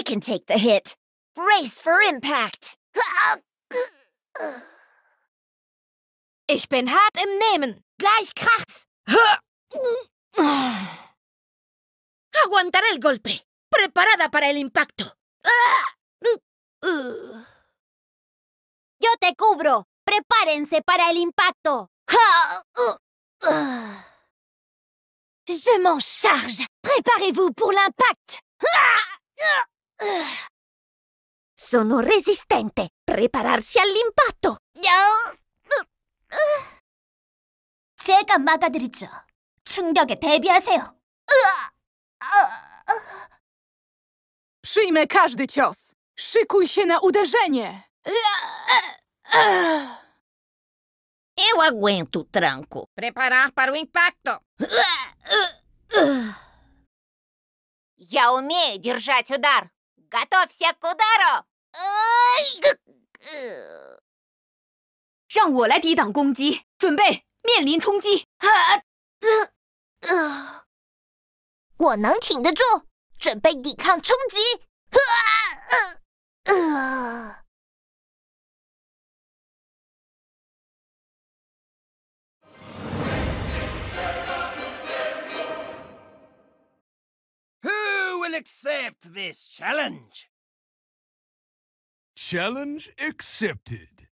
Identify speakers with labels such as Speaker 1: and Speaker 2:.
Speaker 1: I can take the hit. Brace for impact. Ich bin hart im Nehmen. Gleich kracht's. Aguantaré el golpe. Preparada para el impacto. Yo te cubro. Prepárense para el impacto. Je m'en charge. Préparez-vous pour l'impact. sono resistente. Prepararsi all'impatto. 제가 막아드리죠. 충격에 대비하세요. Przyjmę każdy cios. Szykuj się na uderzenie. Eu aguento tranco. Preparar para o impacto. Я умею держать удар. Готовься к удару! 让我来抵挡攻击，准备面临冲击。我能挺得住，准备抵抗冲击。Challenge accepted.